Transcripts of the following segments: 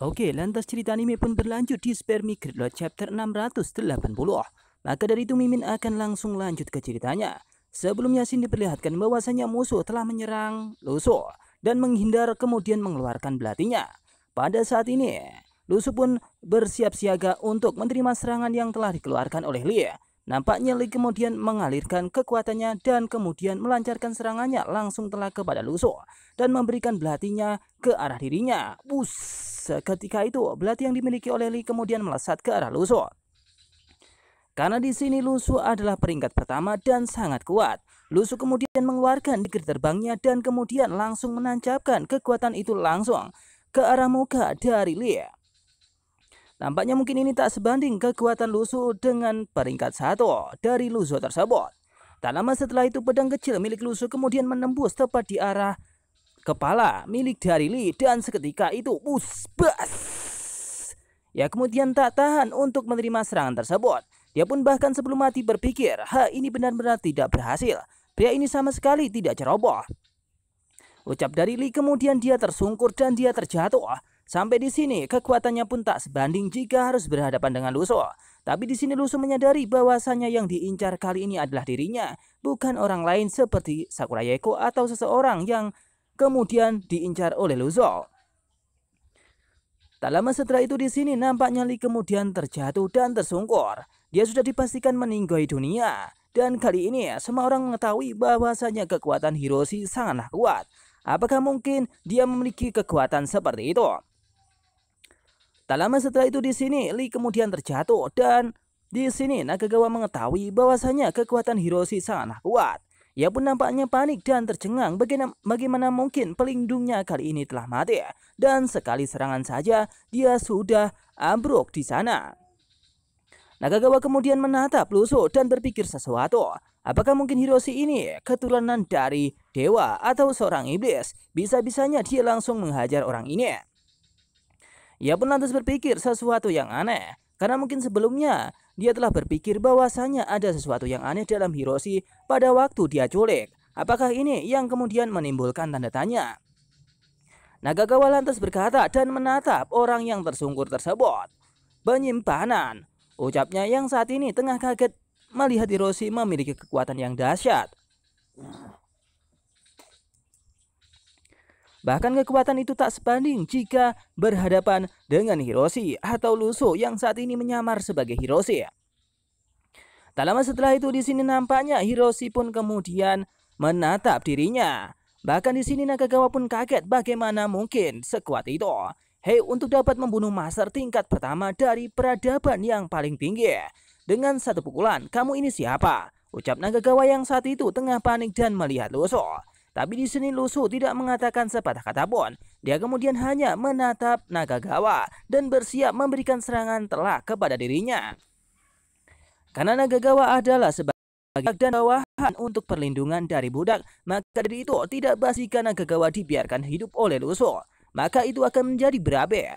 Oke, lantas cerita anime pun berlanjut di Spermigrid Lord chapter 680. Maka dari itu Mimin akan langsung lanjut ke ceritanya. Sebelumnya Shin diperlihatkan bahwasanya musuh telah menyerang Luso dan menghindar kemudian mengeluarkan belatinya. Pada saat ini, Luso pun bersiap siaga untuk menerima serangan yang telah dikeluarkan oleh Lee. Nampaknya Li kemudian mengalirkan kekuatannya dan kemudian melancarkan serangannya langsung telah kepada Luso dan memberikan belatinya ke arah dirinya. Bus, ketika itu belati yang dimiliki oleh Li kemudian melesat ke arah Luso. Karena di sini Luso adalah peringkat pertama dan sangat kuat. Lusu kemudian mengeluarkan digit terbangnya dan kemudian langsung menancapkan kekuatan itu langsung ke arah muka dari Li. Nampaknya mungkin ini tak sebanding kekuatan Lusu dengan peringkat satu dari Lusu tersebut. Tak lama setelah itu pedang kecil milik Lusu kemudian menembus tepat di arah kepala milik Darili dan seketika itu busbas. Ya kemudian tak tahan untuk menerima serangan tersebut. Dia pun bahkan sebelum mati berpikir, ha ini benar-benar tidak berhasil. Pria ini sama sekali tidak ceroboh. Ucap Darili kemudian dia tersungkur dan dia terjatuh Sampai di sini, kekuatannya pun tak sebanding jika harus berhadapan dengan Luso. Tapi di sini Luso menyadari bahwasannya yang diincar kali ini adalah dirinya, bukan orang lain seperti Sakura Yeko atau seseorang yang kemudian diincar oleh Luso. Tak lama setelah itu di sini nampaknya Li kemudian terjatuh dan tersungkur. Dia sudah dipastikan meninggalkan dunia. Dan kali ini semua orang mengetahui bahwasanya kekuatan Hiroshi sangatlah kuat. Apakah mungkin dia memiliki kekuatan seperti itu? Tak lama setelah itu di sini Li kemudian terjatuh dan di sini Nagagawa mengetahui bahwasanya kekuatan Hiroshi sangat kuat. Ia pun nampaknya panik dan tercengang bagaimana, bagaimana mungkin pelindungnya kali ini telah mati. Dan sekali serangan saja dia sudah ambruk di sana. Nagagawa kemudian menatap Luso dan berpikir sesuatu. Apakah mungkin Hiroshi ini keturunan dari dewa atau seorang iblis? Bisa-bisanya dia langsung menghajar orang ini. Ia pun lantas berpikir sesuatu yang aneh, karena mungkin sebelumnya dia telah berpikir bahwasanya ada sesuatu yang aneh dalam Hiroshi pada waktu dia culik. Apakah ini yang kemudian menimbulkan tanda tanya? Nagagawa lantas berkata dan menatap orang yang tersungkur tersebut. Penyimpanan, ucapnya yang saat ini tengah kaget melihat Hiroshi memiliki kekuatan yang dahsyat. Bahkan kekuatan itu tak sebanding jika berhadapan dengan Hiroshi atau Luso yang saat ini menyamar sebagai Hiroshi. Tak lama setelah itu di sini nampaknya Hiroshi pun kemudian menatap dirinya. Bahkan di sini Nakagawa pun kaget bagaimana mungkin sekuat itu. Hei untuk dapat membunuh master tingkat pertama dari peradaban yang paling tinggi. Dengan satu pukulan, kamu ini siapa? Ucap Nakagawa yang saat itu tengah panik dan melihat Luso. Tapi di sini Lusu tidak mengatakan sepatah kata pun. Dia kemudian hanya menatap Nagagawa dan bersiap memberikan serangan telak kepada dirinya. Karena Nagagawa adalah sebagai dan bawahan untuk perlindungan dari budak, maka dari itu tidak basi. Karena Nagagawa dibiarkan hidup oleh Lusu. Maka itu akan menjadi berabe.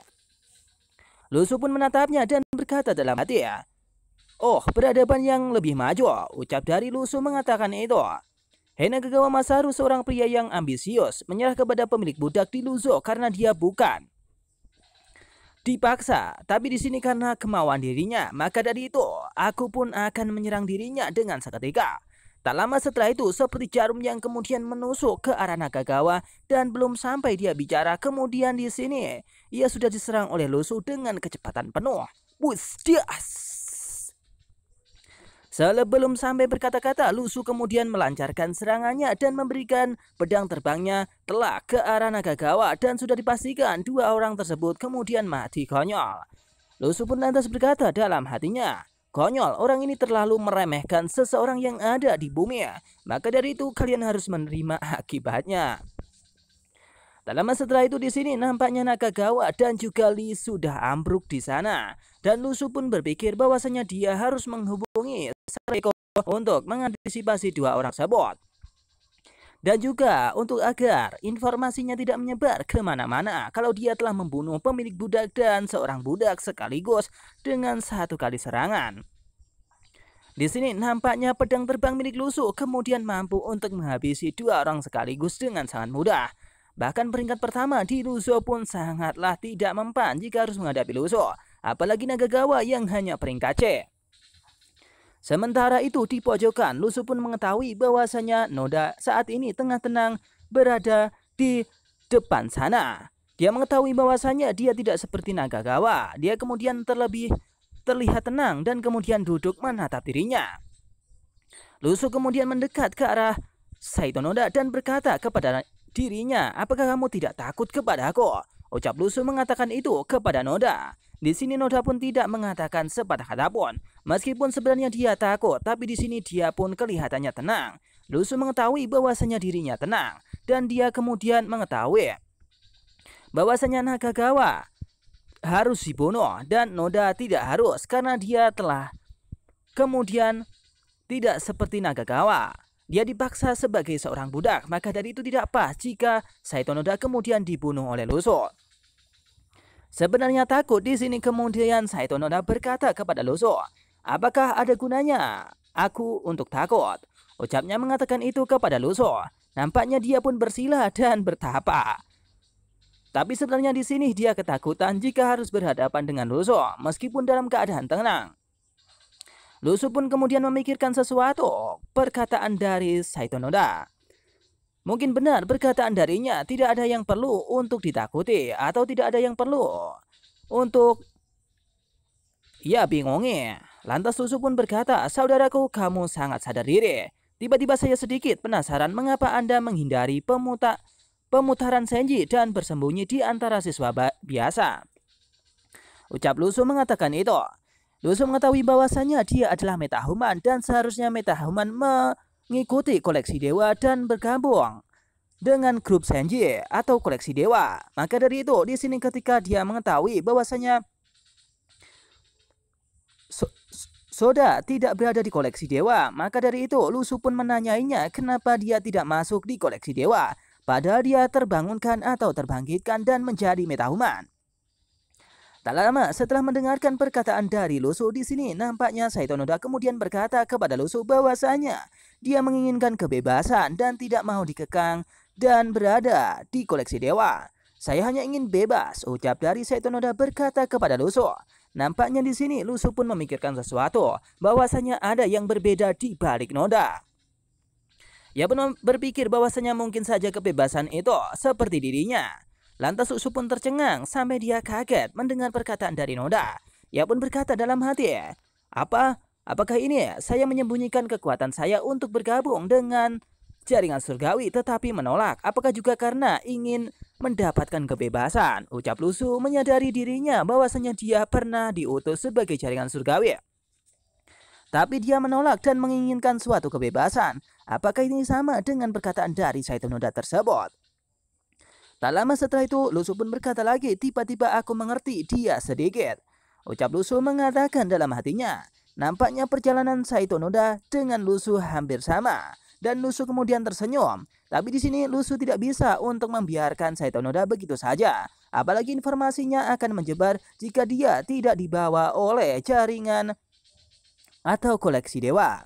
Lusu pun menatapnya dan berkata dalam hati, Oh, peradaban yang lebih maju, ucap dari Lusu mengatakan itu. Hena Kagawa Masaru seorang pria yang ambisius menyerah kepada pemilik budak di Luzo karena dia bukan dipaksa. Tapi di sini karena kemauan dirinya, maka dari itu aku pun akan menyerang dirinya dengan seketika. Tak lama setelah itu, seperti jarum yang kemudian menusuk ke arah Nagagawa dan belum sampai dia bicara, kemudian di sini ia sudah diserang oleh Luzo dengan kecepatan penuh. Bus, Sebelum sampai berkata-kata, Lusu kemudian melancarkan serangannya dan memberikan pedang terbangnya telah ke arah Nagagawa dan sudah dipastikan dua orang tersebut kemudian mati konyol. Lusu pun lantas berkata dalam hatinya, Konyol, orang ini terlalu meremehkan seseorang yang ada di bumi. Ya. Maka dari itu kalian harus menerima akibatnya. Tak lama setelah itu di sini nampaknya Nakagawa dan juga Li sudah ambruk di sana. Dan Lusu pun berpikir bahwasanya dia harus menghubungi Sareko untuk mengantisipasi dua orang sabot. Dan juga untuk agar informasinya tidak menyebar kemana-mana kalau dia telah membunuh pemilik budak dan seorang budak sekaligus dengan satu kali serangan. Di sini nampaknya pedang terbang milik Lusu kemudian mampu untuk menghabisi dua orang sekaligus dengan sangat mudah. Bahkan peringkat pertama di Luzo pun sangatlah tidak mempan jika harus menghadapi Luzo, apalagi naga gawa yang hanya peringkat C. Sementara itu di pojokan, Luzo pun mengetahui bahwasanya Noda saat ini tengah tenang berada di depan sana. Dia mengetahui bahwasanya dia tidak seperti naga gawa. Dia kemudian terlebih terlihat tenang dan kemudian duduk menatap dirinya. Lusu kemudian mendekat ke arah Saito Noda dan berkata kepada dirinya, apakah kamu tidak takut kepada aku? Ucap Lusu mengatakan itu kepada Noda. Di sini Noda pun tidak mengatakan sepatah kata pun. Meskipun sebenarnya dia takut, tapi di sini dia pun kelihatannya tenang. Lusu mengetahui bahwasanya dirinya tenang. Dan dia kemudian mengetahui bahwasanya Nagagawa harus dibunuh dan Noda tidak harus karena dia telah kemudian tidak seperti Nagagawa. Dia dipaksa sebagai seorang budak, maka dari itu tidak pas jika Saitonoda kemudian dibunuh oleh Luso. Sebenarnya takut di sini kemudian Saitonoda berkata kepada Luso, Apakah ada gunanya aku untuk takut? Ucapnya mengatakan itu kepada Luso. Nampaknya dia pun bersila dan bertapa. Tapi sebenarnya di sini dia ketakutan jika harus berhadapan dengan Luso, meskipun dalam keadaan tenang. Lusu pun kemudian memikirkan sesuatu perkataan dari Saitonoda. Mungkin benar perkataan darinya tidak ada yang perlu untuk ditakuti atau tidak ada yang perlu untuk ya, bingungnya. Lantas Lusu pun berkata, saudaraku kamu sangat sadar diri. Tiba-tiba saya sedikit penasaran mengapa Anda menghindari pemuta pemutaran senji dan bersembunyi di antara siswa biasa. Ucap Lusu mengatakan itu. Lusu mengetahui bahwasannya dia adalah metahuman dan seharusnya metahuman mengikuti koleksi dewa dan bergabung dengan grup Senji atau koleksi dewa. Maka dari itu, di sini ketika dia mengetahui bahwasannya so Soda tidak berada di koleksi dewa, maka dari itu Lusu pun menanyainya kenapa dia tidak masuk di koleksi dewa. Padahal dia terbangunkan atau terbangkitkan dan menjadi metahuman. Tak lama setelah mendengarkan perkataan dari Lusu di sini, nampaknya Saitonoda kemudian berkata kepada Lusu bahwasanya dia menginginkan kebebasan dan tidak mau dikekang dan berada di koleksi dewa. Saya hanya ingin bebas, ucap dari Saitonoda berkata kepada Lusu. Nampaknya di sini Lusu pun memikirkan sesuatu, bahwasanya ada yang berbeda di balik noda. Ia pun berpikir bahwasanya mungkin saja kebebasan itu seperti dirinya. Lantas Uksu pun tercengang sampai dia kaget mendengar perkataan dari Noda. Ia pun berkata dalam hati, Apa? Apakah ini saya menyembunyikan kekuatan saya untuk bergabung dengan jaringan surgawi tetapi menolak? Apakah juga karena ingin mendapatkan kebebasan? Ucap Lusu menyadari dirinya bahwasanya dia pernah diutus sebagai jaringan surgawi. Tapi dia menolak dan menginginkan suatu kebebasan. Apakah ini sama dengan perkataan dari Saito Noda tersebut? Tak lama setelah itu, Lusu pun berkata lagi, tiba-tiba aku mengerti dia sedikit. Ucap Lusu mengatakan dalam hatinya, nampaknya perjalanan Saito Noda dengan Lusu hampir sama. Dan Lusu kemudian tersenyum. Tapi di sini Lusu tidak bisa untuk membiarkan Saito Noda begitu saja. Apalagi informasinya akan menjebar jika dia tidak dibawa oleh jaringan atau koleksi dewa.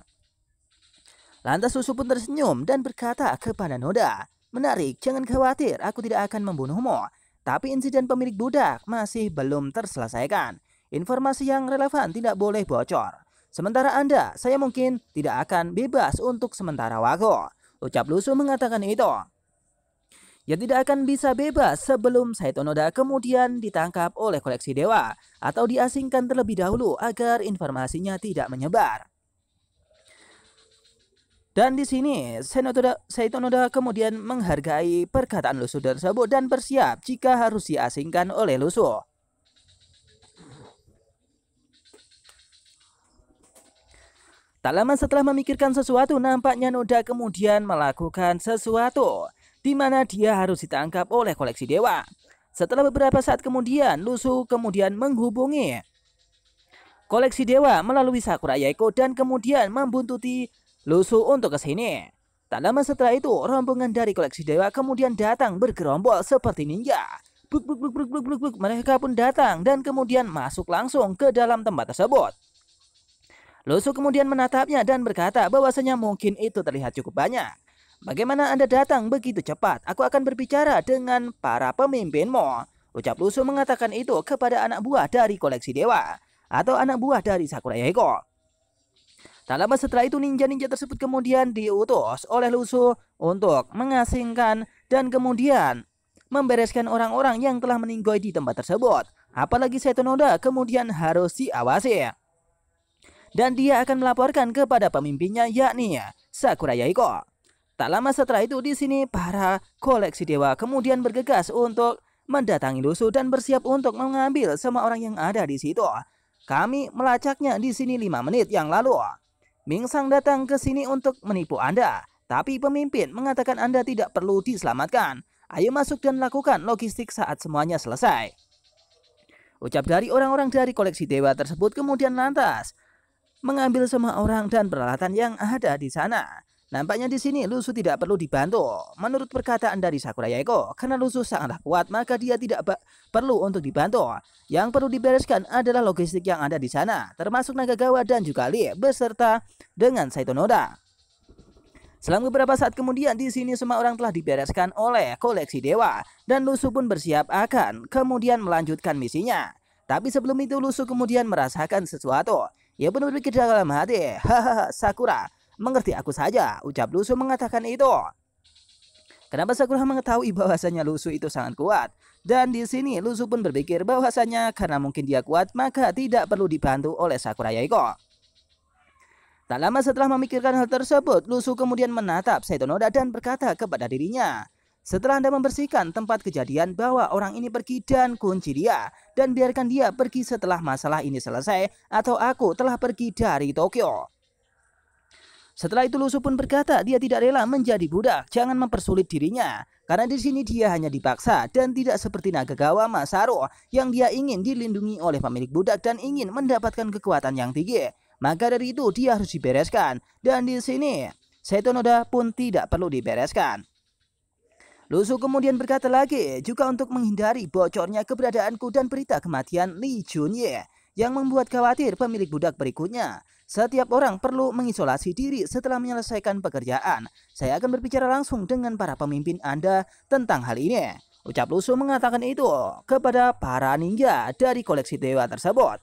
Lantas Lusu pun tersenyum dan berkata kepada Noda, Menarik, jangan khawatir, aku tidak akan membunuhmu. Tapi insiden pemilik budak masih belum terselesaikan. Informasi yang relevan tidak boleh bocor. Sementara Anda, saya mungkin tidak akan bebas untuk sementara waktu. Ucap Lusuh mengatakan itu. Ya tidak akan bisa bebas sebelum Saito Noda kemudian ditangkap oleh koleksi dewa atau diasingkan terlebih dahulu agar informasinya tidak menyebar. Dan di sini Saito Noda kemudian menghargai perkataan Lusuh tersebut dan bersiap jika harus diasingkan oleh Lusuh. Tak lama setelah memikirkan sesuatu, nampaknya Noda kemudian melakukan sesuatu di mana dia harus ditangkap oleh koleksi dewa. Setelah beberapa saat kemudian, Lusuh kemudian menghubungi koleksi dewa melalui Sakura Yaiko dan kemudian membuntuti Lusuh untuk ke sini. Tak lama setelah itu, rombongan dari koleksi dewa kemudian datang bergerombol seperti ninja. Bluk, bluk, bluk, bluk, bluk, bluk, bluk. Mereka pun datang dan kemudian masuk langsung ke dalam tempat tersebut. Lusuh kemudian menatapnya dan berkata bahwasanya mungkin itu terlihat cukup banyak. Bagaimana Anda datang begitu cepat? Aku akan berbicara dengan para pemimpinmu. Ucap Lusuh mengatakan itu kepada anak buah dari koleksi dewa atau anak buah dari Sakura Yeko. Tak lama setelah itu ninja-ninja tersebut kemudian diutus oleh Lusu untuk mengasingkan dan kemudian membereskan orang-orang yang telah meninggoy di tempat tersebut. Apalagi Setonoda kemudian harus diawasi. Dan dia akan melaporkan kepada pemimpinnya yakni Sakura Yaiko. Tak lama setelah itu di sini para koleksi dewa kemudian bergegas untuk mendatangi Lusu dan bersiap untuk mengambil semua orang yang ada di situ. Kami melacaknya di sini 5 menit yang lalu. Ming Sang datang ke sini untuk menipu Anda. Tapi pemimpin mengatakan Anda tidak perlu diselamatkan. Ayo masuk dan lakukan logistik saat semuanya selesai. Ucap dari orang-orang dari koleksi dewa tersebut kemudian lantas mengambil semua orang dan peralatan yang ada di sana. Nampaknya di sini Lusu tidak perlu dibantu. Menurut perkataan dari Sakura Yaiko, karena Lusu sangatlah kuat, maka dia tidak perlu untuk dibantu. Yang perlu dibereskan adalah logistik yang ada di sana, termasuk Nagagawa dan juga Lee beserta dengan Saito Noda. Selang beberapa saat kemudian di sini semua orang telah dibereskan oleh koleksi dewa dan Lusu pun bersiap akan kemudian melanjutkan misinya. Tapi sebelum itu Lusu kemudian merasakan sesuatu. Ya, pun berpikir dalam hati, hahaha Sakura, Mengerti aku saja, ucap Lusu mengatakan itu. Kenapa Sakura mengetahui bahwasannya Lusu itu sangat kuat? Dan di sini Lusu pun berpikir bahwasanya karena mungkin dia kuat maka tidak perlu dibantu oleh Sakura Yaiko. Tak lama setelah memikirkan hal tersebut, Lusu kemudian menatap Saitonoda dan berkata kepada dirinya, setelah Anda membersihkan tempat kejadian bahwa orang ini pergi dan kunci dia dan biarkan dia pergi setelah masalah ini selesai atau aku telah pergi dari Tokyo. Setelah itu Lusu pun berkata dia tidak rela menjadi budak, jangan mempersulit dirinya. Karena di sini dia hanya dipaksa dan tidak seperti naga gawa Masaro yang dia ingin dilindungi oleh pemilik budak dan ingin mendapatkan kekuatan yang tinggi. Maka dari itu dia harus dibereskan dan di sini Noda pun tidak perlu dibereskan. Lusu kemudian berkata lagi juga untuk menghindari bocornya keberadaanku dan berita kematian Li Junye yang membuat khawatir pemilik budak berikutnya. Setiap orang perlu mengisolasi diri setelah menyelesaikan pekerjaan. Saya akan berbicara langsung dengan para pemimpin Anda tentang hal ini. Ucap Lusu mengatakan itu kepada para ninja dari koleksi dewa tersebut.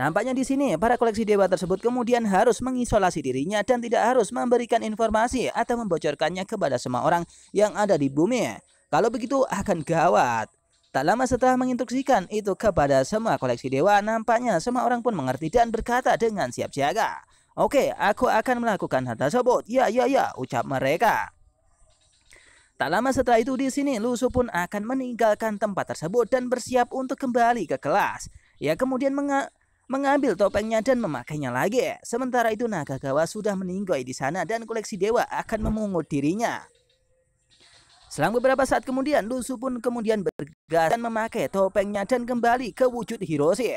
Nampaknya di sini para koleksi dewa tersebut kemudian harus mengisolasi dirinya dan tidak harus memberikan informasi atau membocorkannya kepada semua orang yang ada di bumi. Kalau begitu akan gawat. Tak lama setelah menginstruksikan itu kepada semua koleksi dewa, nampaknya semua orang pun mengerti dan berkata dengan siap siaga. Oke, aku akan melakukan hal tersebut. Ya, ya, ya, ucap mereka. Tak lama setelah itu di sini, Lusu pun akan meninggalkan tempat tersebut dan bersiap untuk kembali ke kelas. Ia kemudian menga mengambil topengnya dan memakainya lagi. Sementara itu Nagagawa sudah meninggoy di sana dan koleksi dewa akan memungut dirinya. Selang beberapa saat kemudian, Lusu pun kemudian bergegas dan memakai topengnya dan kembali ke wujud Hiroshi.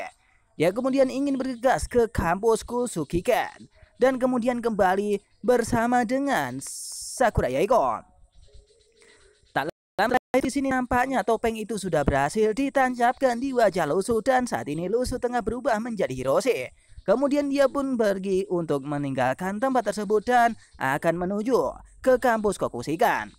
Dia kemudian ingin bergegas ke kampus Kusukiken dan kemudian kembali bersama dengan Sakura Yaiko. Tak lama di sini nampaknya topeng itu sudah berhasil ditancapkan di wajah Lusu dan saat ini Lusu tengah berubah menjadi Hiroshi. Kemudian dia pun pergi untuk meninggalkan tempat tersebut dan akan menuju ke kampus Kokusikan.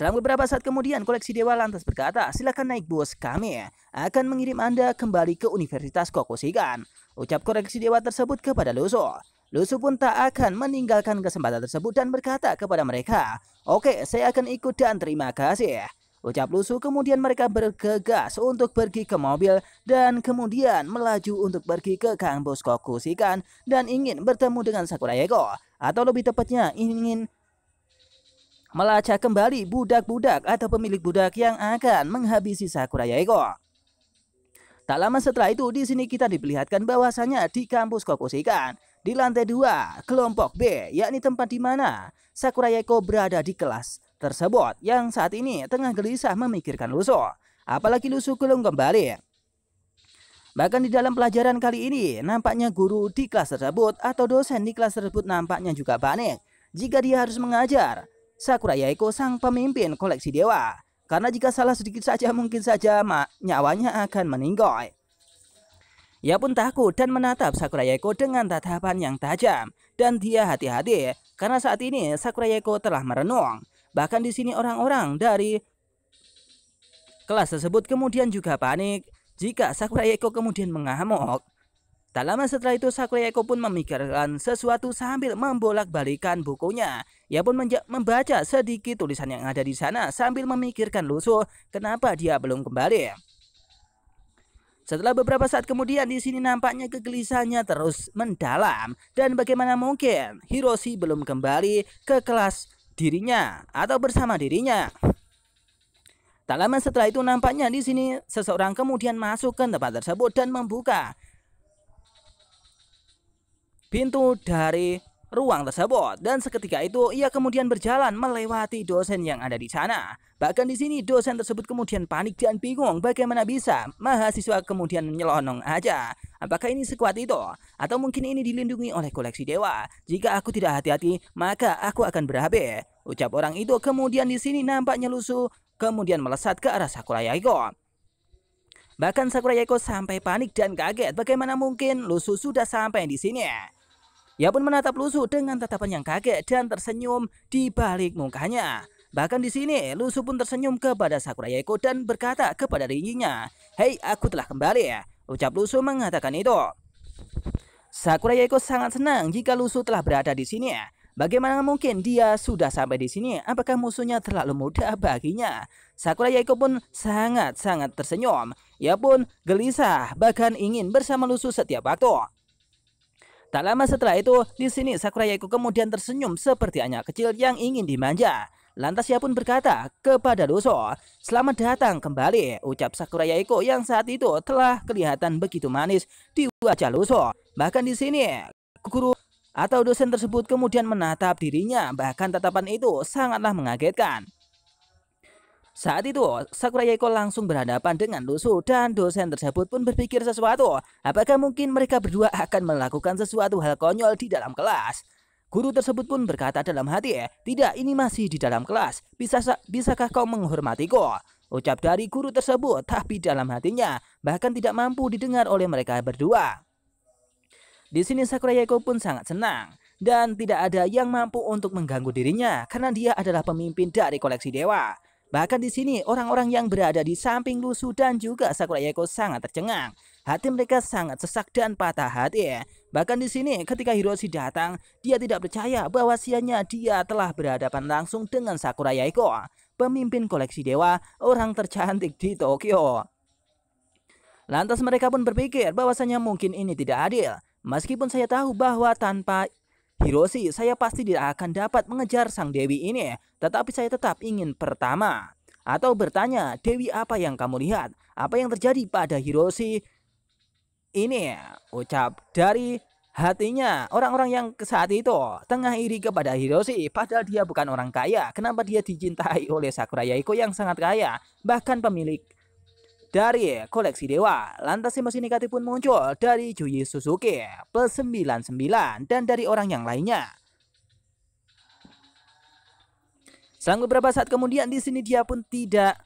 Selang beberapa saat kemudian, koleksi dewa lantas berkata, silakan naik bus, kami eh, akan mengirim Anda kembali ke Universitas Kokusigan. Ucap koleksi dewa tersebut kepada Luso. luso pun tak akan meninggalkan kesempatan tersebut dan berkata kepada mereka, Oke, saya akan ikut dan terima kasih. Ucap luso kemudian mereka bergegas untuk pergi ke mobil dan kemudian melaju untuk pergi ke kampus Kokusigan dan ingin bertemu dengan Sakurayeko atau lebih tepatnya ingin melacak kembali budak-budak atau pemilik budak yang akan menghabisi Sakura Yaiko. Tak lama setelah itu, di sini kita diperlihatkan bahwasanya di kampus Kokosikan, di lantai dua kelompok B, yakni tempat di mana Sakura Yaiko berada di kelas tersebut yang saat ini tengah gelisah memikirkan Luso. Apalagi Luso belum kembali. Bahkan di dalam pelajaran kali ini, nampaknya guru di kelas tersebut atau dosen di kelas tersebut nampaknya juga panik jika dia harus mengajar Sakura Yaiko sang pemimpin koleksi dewa. Karena jika salah sedikit saja mungkin saja mak, nyawanya akan meninggal. Ia pun takut dan menatap Sakura Yaiko dengan tatapan yang tajam. Dan dia hati-hati karena saat ini Sakura Yaiko telah merenung. Bahkan di sini orang-orang dari kelas tersebut kemudian juga panik jika Sakura Yaiko kemudian mengamuk. Tak lama setelah itu Sakura Yaiko pun memikirkan sesuatu sambil membolak-balikan bukunya ia pun membaca sedikit tulisan yang ada di sana sambil memikirkan lusuh kenapa dia belum kembali. Setelah beberapa saat kemudian di sini nampaknya kegelisahannya terus mendalam dan bagaimana mungkin Hiroshi belum kembali ke kelas dirinya atau bersama dirinya. Tak lama setelah itu nampaknya di sini seseorang kemudian masuk ke tempat tersebut dan membuka pintu dari ruang tersebut dan seketika itu ia kemudian berjalan melewati dosen yang ada di sana. Bahkan di sini dosen tersebut kemudian panik dan bingung bagaimana bisa mahasiswa kemudian menyelonong aja. Apakah ini sekuat itu? Atau mungkin ini dilindungi oleh koleksi dewa? Jika aku tidak hati-hati, maka aku akan berhabe. Ucap orang itu kemudian di sini nampaknya lusuh, kemudian melesat ke arah Sakura Yaiko. Bahkan Sakura Yaiko sampai panik dan kaget bagaimana mungkin lusuh sudah sampai di sini. Ia pun menatap Lusu dengan tatapan yang kaget dan tersenyum di balik mukanya. Bahkan di sini, Lusu pun tersenyum kepada Sakura Yako dan berkata kepada dirinya, Hei, aku telah kembali. Ucap Lusu mengatakan itu. Sakura Yako sangat senang jika Lusu telah berada di sini. Bagaimana mungkin dia sudah sampai di sini? Apakah musuhnya terlalu mudah baginya? Sakura Yaiko pun sangat-sangat tersenyum. Ia pun gelisah, bahkan ingin bersama Lusu setiap waktu. Tak lama setelah itu, di sini Sakura Yaiko kemudian tersenyum seperti anak kecil yang ingin dimanja. Lantas ia pun berkata kepada Doso, selamat datang kembali, ucap Sakura Yaiko yang saat itu telah kelihatan begitu manis di wajah Doso. Bahkan di sini, guru atau dosen tersebut kemudian menatap dirinya, bahkan tatapan itu sangatlah mengagetkan. Saat itu, Sakura Yaiko langsung berhadapan dengan Lusu dan dosen tersebut pun berpikir sesuatu. Apakah mungkin mereka berdua akan melakukan sesuatu hal konyol di dalam kelas? Guru tersebut pun berkata dalam hati, tidak ini masih di dalam kelas, Bisa, bisakah kau menghormatiku? Ucap dari guru tersebut, tapi dalam hatinya bahkan tidak mampu didengar oleh mereka berdua. Di sini Sakura Yaiko pun sangat senang dan tidak ada yang mampu untuk mengganggu dirinya karena dia adalah pemimpin dari koleksi dewa. Bahkan di sini orang-orang yang berada di samping Lusu dan juga Sakura Yako sangat tercengang. Hati mereka sangat sesak dan patah hati. Ya. Bahkan di sini ketika Hiroshi datang, dia tidak percaya bahwa sianya dia telah berhadapan langsung dengan Sakura Yako, pemimpin koleksi dewa, orang tercantik di Tokyo. Lantas mereka pun berpikir bahwasanya mungkin ini tidak adil. Meskipun saya tahu bahwa tanpa Hiroshi, saya pasti tidak akan dapat mengejar sang Dewi ini, tetapi saya tetap ingin pertama. Atau bertanya, Dewi apa yang kamu lihat? Apa yang terjadi pada Hiroshi? Ini ucap dari hatinya orang-orang yang saat itu tengah iri kepada Hiroshi padahal dia bukan orang kaya. Kenapa dia dicintai oleh Sakura Yaiko yang sangat kaya, bahkan pemilik dari koleksi dewa. Lantas emosi negatif pun muncul dari Juyi Suzuki plus 99 dan dari orang yang lainnya. Selang beberapa saat kemudian di sini dia pun tidak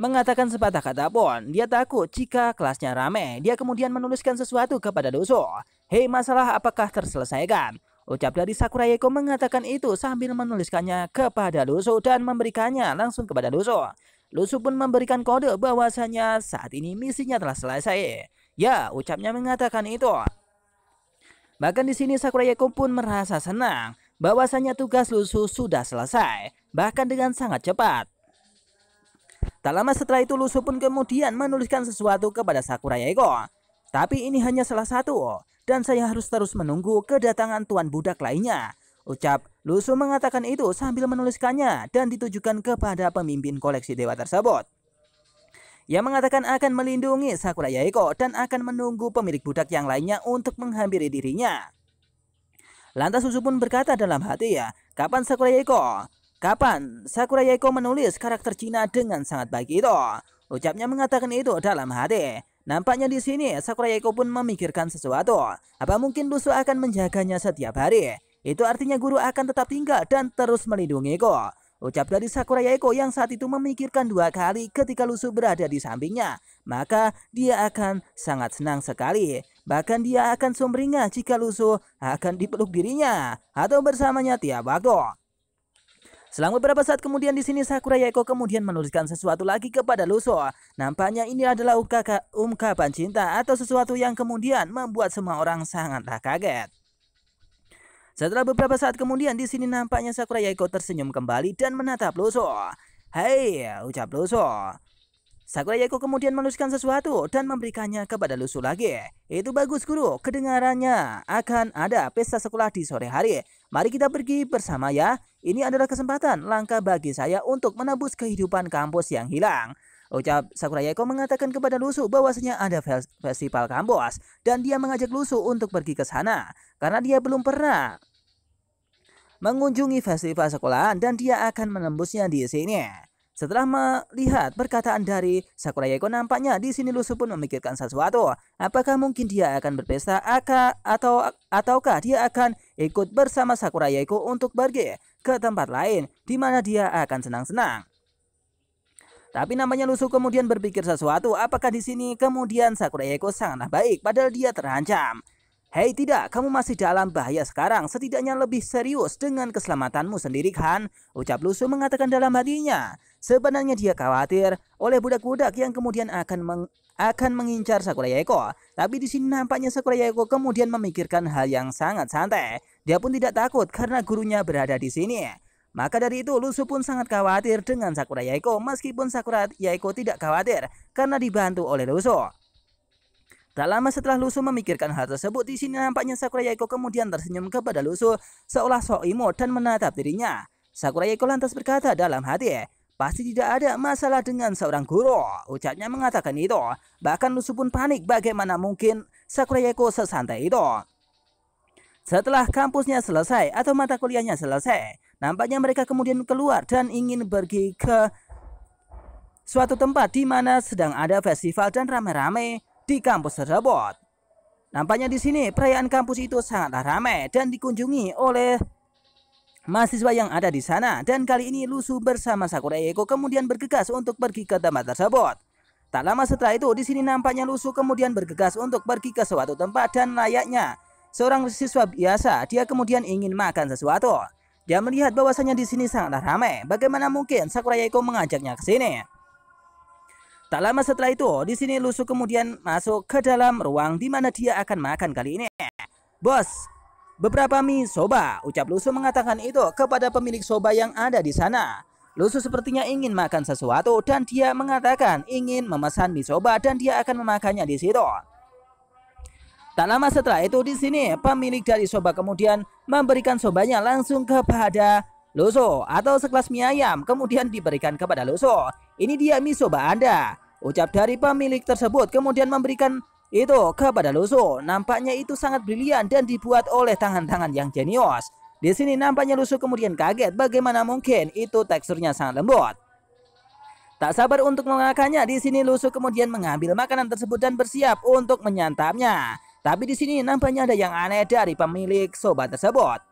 mengatakan sepatah kata pun. Dia takut jika kelasnya rame. Dia kemudian menuliskan sesuatu kepada Doso. Hei masalah apakah terselesaikan? Ucap dari Yeko mengatakan itu sambil menuliskannya kepada Doso dan memberikannya langsung kepada Doso. Lusu pun memberikan kode bahwasanya saat ini misinya telah selesai. Ya, ucapnya mengatakan itu. Bahkan di sini Sakurayaku pun merasa senang bahwasanya tugas Lusu sudah selesai, bahkan dengan sangat cepat. Tak lama setelah itu Lusu pun kemudian menuliskan sesuatu kepada Sakurayako. Tapi ini hanya salah satu, dan saya harus terus menunggu kedatangan tuan budak lainnya Ucap Lusu mengatakan itu sambil menuliskannya dan ditujukan kepada pemimpin koleksi dewa tersebut. Ia mengatakan akan melindungi Sakura Yaiko dan akan menunggu pemilik budak yang lainnya untuk menghampiri dirinya. Lantas Susu pun berkata dalam hati ya, kapan Sakura Yaiko? Kapan Sakura Yaiko menulis karakter Cina dengan sangat baik itu? Ucapnya mengatakan itu dalam hati. Nampaknya di sini Sakura Yaiko pun memikirkan sesuatu. Apa mungkin Lusu akan menjaganya setiap hari? Itu artinya guru akan tetap tinggal dan terus melindungi Eko. Ucap dari Sakura Eko yang saat itu memikirkan dua kali ketika lusuh berada di sampingnya. Maka dia akan sangat senang sekali. Bahkan dia akan sumringah jika lusuh akan dipeluk dirinya atau bersamanya tiap waktu. Selang beberapa saat kemudian di sini Sakura Yaiko kemudian menuliskan sesuatu lagi kepada Luso. Nampaknya ini adalah ungkapan cinta atau sesuatu yang kemudian membuat semua orang sangatlah kaget. Setelah beberapa saat kemudian di sini nampaknya Sakura Yaiko tersenyum kembali dan menatap Luso. "Hei," ucap Luso. Sakura Yaiko kemudian menuliskan sesuatu dan memberikannya kepada Luso lagi. Itu bagus guru, kedengarannya akan ada pesta sekolah di sore hari. Mari kita pergi bersama ya. Ini adalah kesempatan langka bagi saya untuk menebus kehidupan kampus yang hilang. Ucap Sakura Yaiko mengatakan kepada Lusu bahwasanya ada festival kampus dan dia mengajak Lusu untuk pergi ke sana karena dia belum pernah mengunjungi festival sekolahan dan dia akan menembusnya di sini. Setelah melihat perkataan dari Yeko nampaknya di sini Lusu pun memikirkan sesuatu. Apakah mungkin dia akan berpesta atau ataukah dia akan ikut bersama Yeko untuk pergi ke tempat lain di mana dia akan senang-senang. Tapi namanya Lusu kemudian berpikir sesuatu apakah di sini kemudian Yeko sangatlah baik padahal dia terancam. Hei tidak, kamu masih dalam bahaya sekarang, setidaknya lebih serius dengan keselamatanmu sendiri kan? Ucap Lusu mengatakan dalam hatinya. Sebenarnya dia khawatir oleh budak-budak yang kemudian akan meng akan mengincar Sakurayako. Tapi di sini nampaknya Sakura Sakurayako kemudian memikirkan hal yang sangat santai. Dia pun tidak takut karena gurunya berada di sini. Maka dari itu Lusu pun sangat khawatir dengan Sakura Yaiko meskipun Sakura Yaiko tidak khawatir karena dibantu oleh Lusu. Tak lama setelah Lusu memikirkan hal tersebut, di sini nampaknya Sakura Yaiko kemudian tersenyum kepada Lusu seolah sok imo dan menatap dirinya. Sakura Yaiko lantas berkata dalam hati, eh, Pasti tidak ada masalah dengan seorang guru. Ucapnya mengatakan itu. Bahkan Lusu pun panik bagaimana mungkin Sakura Yaiko sesantai itu. Setelah kampusnya selesai atau mata kuliahnya selesai, nampaknya mereka kemudian keluar dan ingin pergi ke suatu tempat di mana sedang ada festival dan rame-rame di kampus tersebut. Nampaknya di sini perayaan kampus itu sangatlah ramai dan dikunjungi oleh mahasiswa yang ada di sana dan kali ini Lusu bersama Sakura Eko kemudian bergegas untuk pergi ke tempat tersebut. Tak lama setelah itu di sini nampaknya Lusu kemudian bergegas untuk pergi ke suatu tempat dan layaknya seorang siswa biasa dia kemudian ingin makan sesuatu. Dia melihat bahwasanya di sini sangatlah ramai. Bagaimana mungkin Sakura Eko mengajaknya ke sini? Tak lama setelah itu, di sini Lusu kemudian masuk ke dalam ruang di mana dia akan makan kali ini. Bos, beberapa mie soba, ucap Lusu mengatakan itu kepada pemilik soba yang ada di sana. Lusu sepertinya ingin makan sesuatu dan dia mengatakan ingin memesan mie soba dan dia akan memakannya di situ. Tak lama setelah itu di sini pemilik dari soba kemudian memberikan sobanya langsung kepada Luso atau sekelas mie ayam kemudian diberikan kepada Luso. Ini dia mie soba Anda. Ucap dari pemilik tersebut kemudian memberikan itu kepada Luso. Nampaknya itu sangat brilian dan dibuat oleh tangan-tangan yang jenius. Di sini nampaknya Luso kemudian kaget bagaimana mungkin itu teksturnya sangat lembut. Tak sabar untuk mengakannya, di sini Lusu kemudian mengambil makanan tersebut dan bersiap untuk menyantapnya. Tapi di sini nampaknya ada yang aneh dari pemilik sobat tersebut.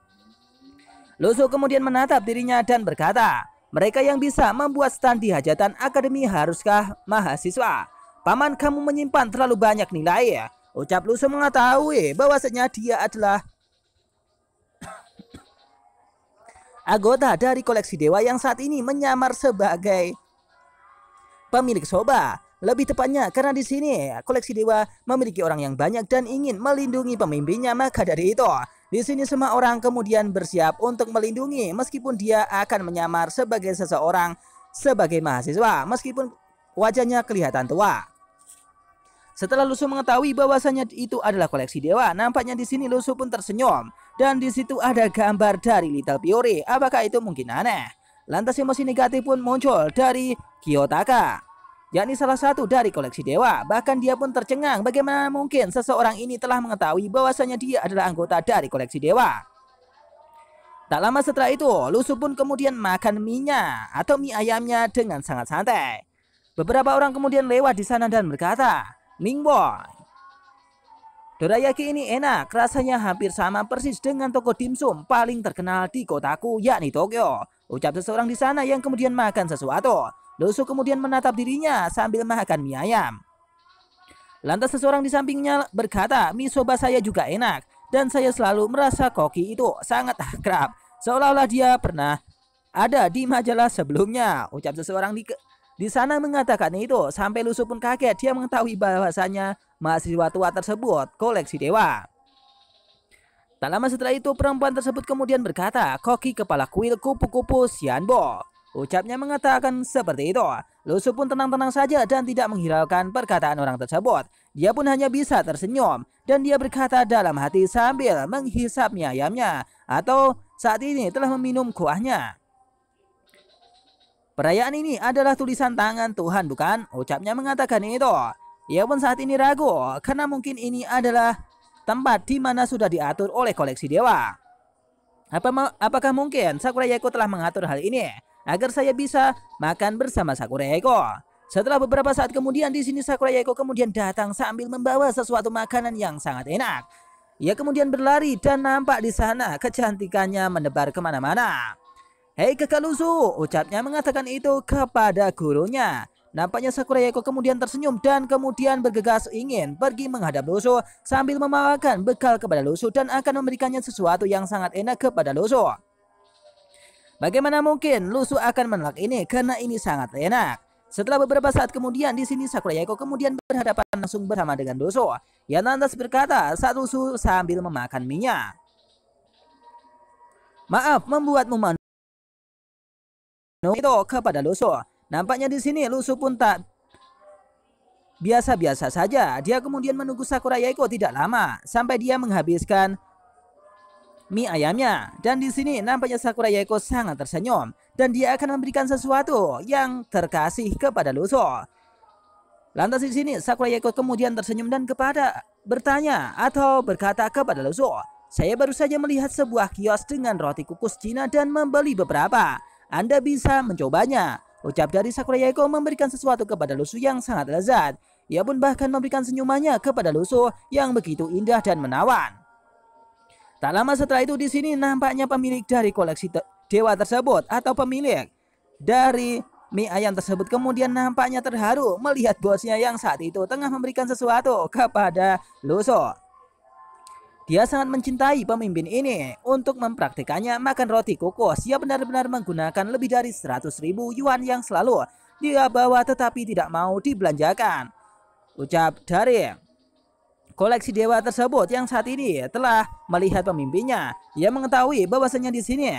Luso kemudian menatap dirinya dan berkata, mereka yang bisa membuat stand di hajatan akademi haruskah mahasiswa? Paman kamu menyimpan terlalu banyak nilai ya. Ucap Luso mengetahui bahwasanya dia adalah anggota dari koleksi dewa yang saat ini menyamar sebagai pemilik soba. Lebih tepatnya karena di sini koleksi dewa memiliki orang yang banyak dan ingin melindungi pemimpinnya maka dari itu di sini semua orang kemudian bersiap untuk melindungi meskipun dia akan menyamar sebagai seseorang sebagai mahasiswa meskipun wajahnya kelihatan tua. Setelah Lusu mengetahui bahwasannya itu adalah koleksi dewa, nampaknya di sini Lusu pun tersenyum dan di situ ada gambar dari Little Fiore. Apakah itu mungkin aneh? Lantas emosi negatif pun muncul dari Kiyotaka yakni salah satu dari koleksi dewa. Bahkan dia pun tercengang bagaimana mungkin seseorang ini telah mengetahui bahwasanya dia adalah anggota dari koleksi dewa. Tak lama setelah itu, Lusu pun kemudian makan mie atau mie ayamnya dengan sangat santai. Beberapa orang kemudian lewat di sana dan berkata, Ningbo, Dorayaki ini enak, rasanya hampir sama persis dengan toko dimsum paling terkenal di kotaku yakni Tokyo. Ucap seseorang di sana yang kemudian makan sesuatu. Dosu kemudian menatap dirinya sambil makan mie ayam. Lantas seseorang di sampingnya berkata, mie soba saya juga enak dan saya selalu merasa koki itu sangat akrab. Seolah-olah dia pernah ada di majalah sebelumnya. Ucap seseorang di, di sana mengatakan itu sampai Lusu pun kaget dia mengetahui bahwasannya mahasiswa tua tersebut koleksi dewa. Tak lama setelah itu perempuan tersebut kemudian berkata, koki kepala kuil kupu-kupu Sianbo. Ucapnya mengatakan seperti itu. Lusu pun tenang-tenang saja dan tidak menghiraukan perkataan orang tersebut. Dia pun hanya bisa tersenyum dan dia berkata dalam hati sambil menghisapnya ayamnya atau saat ini telah meminum kuahnya. Perayaan ini adalah tulisan tangan Tuhan bukan? Ucapnya mengatakan itu. Ia pun saat ini ragu karena mungkin ini adalah tempat di mana sudah diatur oleh koleksi dewa. Apa apakah mungkin Sakura Yaku telah mengatur hal ini? agar saya bisa makan bersama Sakura Eko. Setelah beberapa saat kemudian di sini Sakura Yaiko kemudian datang sambil membawa sesuatu makanan yang sangat enak. Ia kemudian berlari dan nampak di sana kecantikannya menebar kemana-mana. Hei kakak ucapnya mengatakan itu kepada gurunya. Nampaknya Sakura Yaiko kemudian tersenyum dan kemudian bergegas ingin pergi menghadap Luso sambil membawakan bekal kepada Luso dan akan memberikannya sesuatu yang sangat enak kepada Luso. Bagaimana mungkin Lusu akan menolak ini karena ini sangat enak. Setelah beberapa saat kemudian di sini Sakura Yaiko kemudian berhadapan langsung bersama dengan Doso yang lantas berkata saat Lusu sambil memakan minyak. Maaf membuatmu manusia itu kepada Lusu. Nampaknya di sini Lusu pun tak biasa-biasa saja. Dia kemudian menunggu Sakura Yaiko tidak lama sampai dia menghabiskan mie ayamnya. Dan di sini nampaknya Sakura Yaiko sangat tersenyum dan dia akan memberikan sesuatu yang terkasih kepada Luso. Lantas di sini Sakura Yaiko kemudian tersenyum dan kepada bertanya atau berkata kepada Luso, "Saya baru saja melihat sebuah kios dengan roti kukus Cina dan membeli beberapa. Anda bisa mencobanya." Ucap dari Sakura Yaiko memberikan sesuatu kepada Luso yang sangat lezat. Ia pun bahkan memberikan senyumannya kepada Luso yang begitu indah dan menawan. Tak lama setelah itu di sini nampaknya pemilik dari koleksi te dewa tersebut atau pemilik dari mie ayam tersebut kemudian nampaknya terharu melihat bosnya yang saat itu tengah memberikan sesuatu kepada Luso. Dia sangat mencintai pemimpin ini. Untuk mempraktikannya makan roti kukus, dia benar-benar menggunakan lebih dari 100 ribu yuan yang selalu dia bawa tetapi tidak mau dibelanjakan. Ucap dari Koleksi dewa tersebut yang saat ini telah melihat pemimpinnya. Ia mengetahui bahwasanya di sini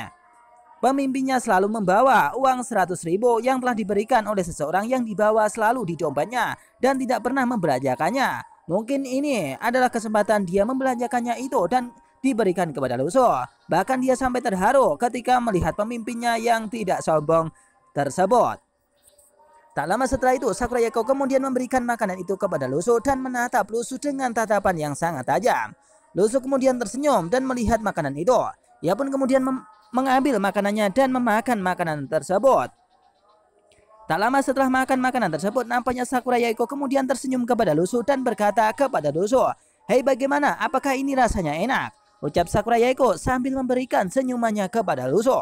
Pemimpinnya selalu membawa uang 100 ribu yang telah diberikan oleh seseorang yang dibawa selalu di dompetnya dan tidak pernah membelanjakannya. Mungkin ini adalah kesempatan dia membelanjakannya itu dan diberikan kepada Luso. Bahkan dia sampai terharu ketika melihat pemimpinnya yang tidak sombong tersebut. Tak lama setelah itu, Sakurayako kemudian memberikan makanan itu kepada Lusu dan menatap Lusu dengan tatapan yang sangat tajam. Lusu kemudian tersenyum dan melihat makanan itu. Ia pun kemudian mengambil makanannya dan memakan makanan tersebut. Tak lama setelah makan makanan tersebut, nampaknya Sakurayako kemudian tersenyum kepada Lusu dan berkata kepada Lusu, Hei bagaimana, apakah ini rasanya enak? Ucap Sakurayako sambil memberikan senyumannya kepada Lusu.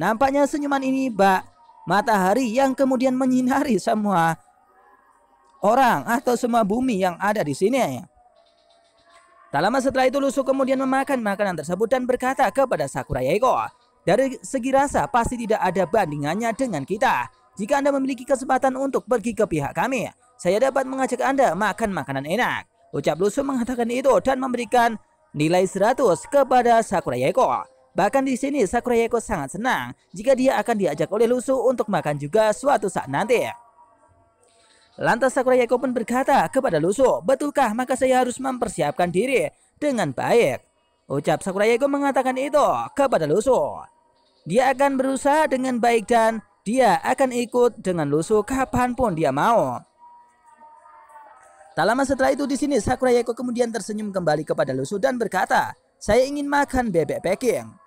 Nampaknya senyuman ini bak matahari yang kemudian menyinari semua orang atau semua bumi yang ada di sini. Tak lama setelah itu Lusu kemudian memakan makanan tersebut dan berkata kepada Sakura Yaiko, dari segi rasa pasti tidak ada bandingannya dengan kita. Jika Anda memiliki kesempatan untuk pergi ke pihak kami, saya dapat mengajak Anda makan makanan enak. Ucap Lusu mengatakan itu dan memberikan nilai 100 kepada Sakura Yaiko. Bahkan di sini Sakurayako sangat senang jika dia akan diajak oleh Lusu untuk makan juga suatu saat nanti. Lantas Sakurayako pun berkata kepada Lusu, betulkah maka saya harus mempersiapkan diri dengan baik. Ucap Sakurayako mengatakan itu kepada Lusu. Dia akan berusaha dengan baik dan dia akan ikut dengan Lusu kapanpun dia mau. Tak lama setelah itu di sini Sakurayako kemudian tersenyum kembali kepada Lusu dan berkata, saya ingin makan bebek peking.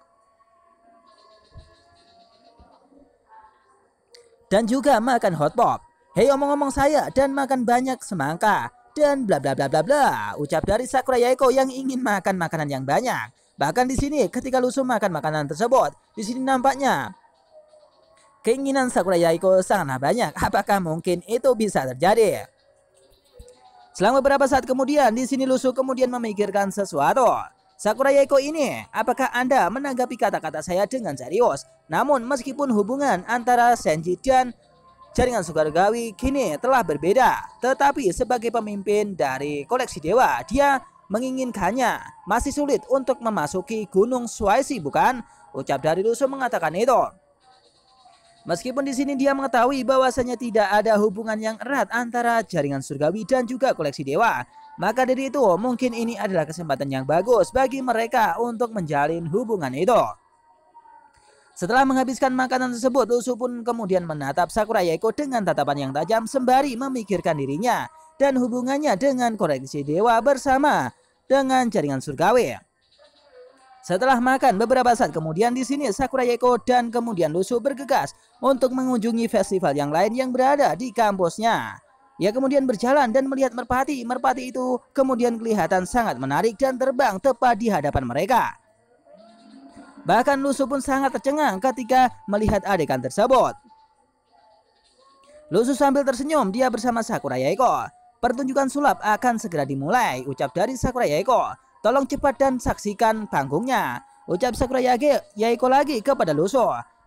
dan juga makan hot pop. Hei omong-omong saya dan makan banyak semangka dan bla bla bla bla bla. Ucap dari Sakura Yaiko yang ingin makan makanan yang banyak. Bahkan di sini ketika Lusu makan makanan tersebut, di sini nampaknya keinginan Sakura Yaiko sangat banyak. Apakah mungkin itu bisa terjadi? Selang beberapa saat kemudian, di sini Lusu kemudian memikirkan sesuatu. Sakura Yaiko ini, apakah Anda menanggapi kata-kata saya dengan serius? Namun meskipun hubungan antara Senji dan jaringan surgawi kini telah berbeda, tetapi sebagai pemimpin dari koleksi dewa, dia menginginkannya. Masih sulit untuk memasuki Gunung Suaisi bukan? Ucap dari Rusu mengatakan itu. Meskipun di sini dia mengetahui bahwasanya tidak ada hubungan yang erat antara jaringan surgawi dan juga koleksi dewa, maka dari itu mungkin ini adalah kesempatan yang bagus bagi mereka untuk menjalin hubungan itu. Setelah menghabiskan makanan tersebut, Lusu pun kemudian menatap Sakura Yaiko dengan tatapan yang tajam sembari memikirkan dirinya dan hubungannya dengan koreksi dewa bersama dengan jaringan surgawi. Setelah makan beberapa saat kemudian di sini Sakura Yaiko dan kemudian Lusu bergegas untuk mengunjungi festival yang lain yang berada di kampusnya. Ia kemudian berjalan dan melihat merpati. Merpati itu kemudian kelihatan sangat menarik dan terbang tepat di hadapan mereka. Bahkan Lusu pun sangat tercengang ketika melihat adegan tersebut. Lusu sambil tersenyum, dia bersama Sakura Yaiko. Pertunjukan sulap akan segera dimulai, ucap dari Sakura Yaiko. Tolong cepat dan saksikan panggungnya. Ucap Sakura Yaiko lagi kepada Lusu.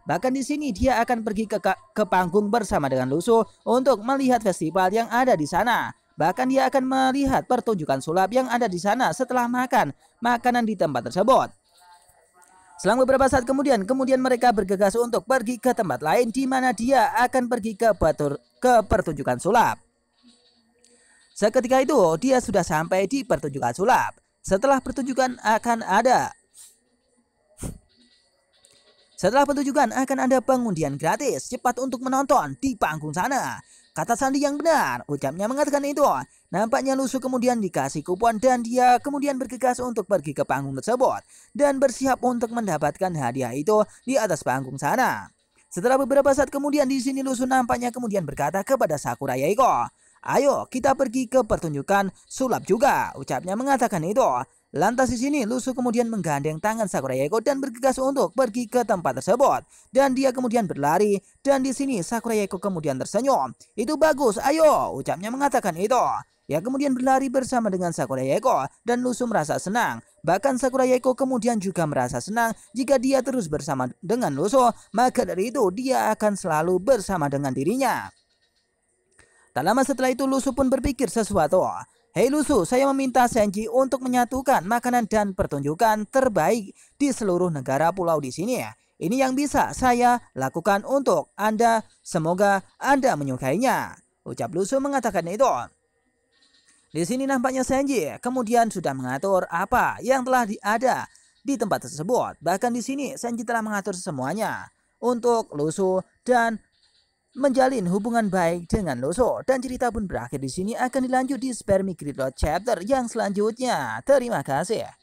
Bahkan di sini dia akan pergi ke, ke panggung bersama dengan Luso untuk melihat festival yang ada di sana. Bahkan dia akan melihat pertunjukan sulap yang ada di sana setelah makan makanan di tempat tersebut. Selang beberapa saat kemudian, kemudian mereka bergegas untuk pergi ke tempat lain di mana dia akan pergi ke, petur, ke pertunjukan sulap. Seketika itu, dia sudah sampai di pertunjukan sulap. Setelah pertunjukan akan ada setelah pertunjukan akan ada pengundian gratis cepat untuk menonton di panggung sana. Kata Sandi yang benar, ucapnya mengatakan itu. Nampaknya Lusu kemudian dikasih kupon dan dia kemudian bergegas untuk pergi ke panggung tersebut. Dan bersiap untuk mendapatkan hadiah itu di atas panggung sana. Setelah beberapa saat kemudian di sini Lusu nampaknya kemudian berkata kepada Sakura Yaiko. Ayo kita pergi ke pertunjukan sulap juga, ucapnya mengatakan itu. Lantas di sini Lusu kemudian menggandeng tangan Sakura Sakurayako dan bergegas untuk pergi ke tempat tersebut. Dan dia kemudian berlari dan di sini Sakura Sakurayako kemudian tersenyum. Itu bagus, ayo, ucapnya mengatakan itu. Ia kemudian berlari bersama dengan Sakura Sakurayako dan Lusu merasa senang. Bahkan Sakura Sakurayako kemudian juga merasa senang jika dia terus bersama dengan Lusu, maka dari itu dia akan selalu bersama dengan dirinya. Tak lama setelah itu Lusu pun berpikir sesuatu. Hei Lusu, saya meminta Senji untuk menyatukan makanan dan pertunjukan terbaik di seluruh negara pulau di sini ya. Ini yang bisa saya lakukan untuk Anda. Semoga Anda menyukainya. Ucap Lusu mengatakan itu. Di sini nampaknya Senji kemudian sudah mengatur apa yang telah ada di tempat tersebut. Bahkan di sini Senji telah mengatur semuanya untuk Lusu dan menjalin hubungan baik dengan Loso. Dan cerita pun berakhir di sini akan dilanjut di Spermicridot chapter yang selanjutnya. Terima kasih.